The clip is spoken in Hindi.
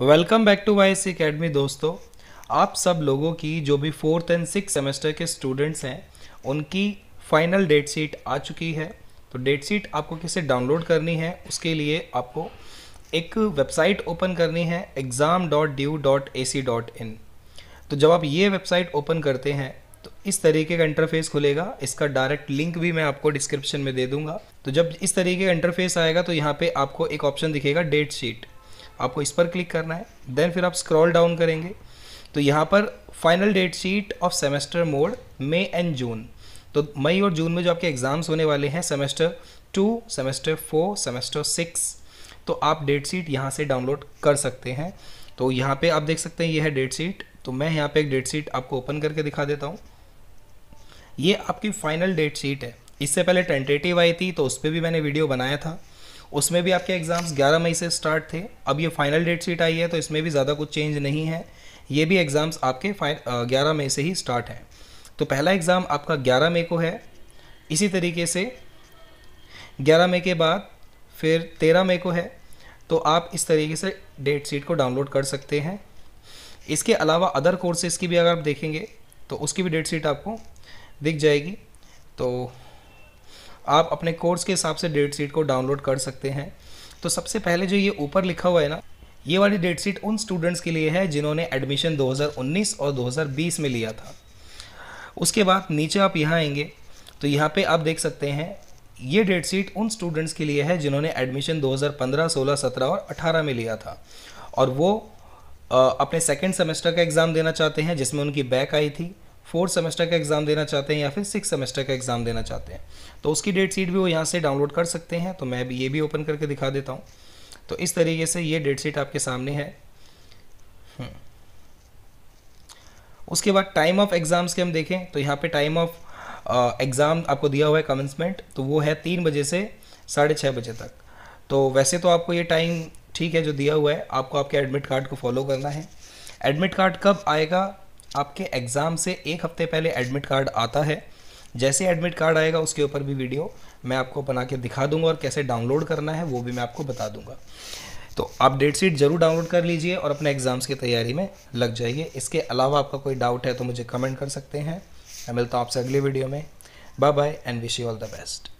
Welcome back to Y C academy दोस्तों आप सब लोगों की जो भी फोर्थ एंड सिक्स सेमेस्टर के स्टूडेंट्स हैं उनकी फाइनल डेट शीट आ चुकी है तो डेट शीट आपको कैसे डाउनलोड करनी है उसके लिए आपको एक वेबसाइट ओपन करनी है exam dot du dot A C dot in तो जब आप ये वेबसाइट ओपन करते हैं तो इस तरीके का इंटरफेस खुलेगा इसका डायरेक्ट लिंक भी मैं आपको डिस्क्रिप्शन में दे दूंगा तो जब इस तरीके का इंटरफेस आएगा तो यहाँ पे आपको एक ऑप्शन दिखेगा डेट शीट आपको इस पर क्लिक करना है देन फिर आप स्क्रॉल डाउन करेंगे तो यहाँ पर final date sheet of semester mode May and June तो मई और जून में जो आपके एग्ज़ाम्स होने वाले हैं semester two semester four semester six तो आप डेट शीट यहाँ से डाउनलोड कर सकते हैं तो यहाँ पे आप देख सकते हैं ये है डेट शीट तो मैं यहाँ पे एक डेट शीट आपको ओपन करके दिखा देता हूँ ये आपकी फाइनल डेट शीट है इससे पहले टेंटेटिव आई थी तो उस पर भी मैंने वीडियो बनाया था उसमें भी आपके एग्ज़ाम्स 11 मई से स्टार्ट थे अब ये फाइनल डेट शीट आई है तो इसमें भी ज़्यादा कुछ चेंज नहीं है ये भी एग्ज़ाम्स आपके ग्यारह मई से ही स्टार्ट हैं तो पहला एग्ज़ाम आपका ग्यारह मई को है इसी तरीके से ग्यारह मई के बाद फिर तेरह मई को है तो आप इस तरीके से डेट शीट को डाउनलोड कर सकते हैं इसके अलावा अदर कोर्सेज़ की भी अगर आप देखेंगे तो उसकी भी डेट शीट आपको दिख जाएगी तो आप अपने कोर्स के हिसाब से डेट शीट को डाउनलोड कर सकते हैं तो सबसे पहले जो ये ऊपर लिखा हुआ है ना ये वाली डेट शीट उन स्टूडेंट्स के लिए है जिन्होंने एडमिशन 2019 और 2020 में लिया था उसके बाद नीचे आप यहाँ आएंगे तो यहाँ पे आप देख सकते हैं ये डेट शीट उन स्टूडेंट्स के लिए है जिन्होंने एडमिशन 2015, 16, 17 और 18 में लिया था और वो अपने सेकेंड सेमेस्टर का एग्ज़ाम देना चाहते हैं जिसमें उनकी बैक आई थी फोर्थ सेमेस्टर का एग्ज़ाम देना चाहते हैं या फिर सिक्स सेमेस्टर का एग्ज़ाम देना चाहते हैं तो उसकी डेट शीट भी वो यहाँ से डाउनलोड कर सकते हैं तो मैं भी ये भी ओपन करके दिखा देता हूँ तो इस तरीके से ये डेट शीट आपके सामने है हम्म। उसके बाद टाइम ऑफ एग्ज़ाम्स के हम देखें तो यहाँ पे टाइम ऑफ एग्ज़ाम आपको दिया हुआ है कमेंसमेंट तो वो है तीन बजे से साढ़े छः बजे तक तो वैसे तो आपको ये टाइम ठीक है जो दिया हुआ है आपको आपके एडमिट कार्ड को फॉलो करना है एडमिट कार्ड कब आएगा आपके एग्ज़ाम से एक हफ्ते पहले एडमिट कार्ड आता है जैसे एडमिट कार्ड आएगा उसके ऊपर भी वीडियो मैं आपको बना के दिखा दूंगा और कैसे डाउनलोड करना है वो भी मैं आपको बता दूंगा तो आप डेट शीट जरूर डाउनलोड कर लीजिए और अपने एग्ज़ाम्स की तैयारी में लग जाइए इसके अलावा आपका कोई डाउट है तो मुझे कमेंट कर सकते हैं मैं मिलता हूँ आपसे अगले वीडियो में bye bye and wish you all the best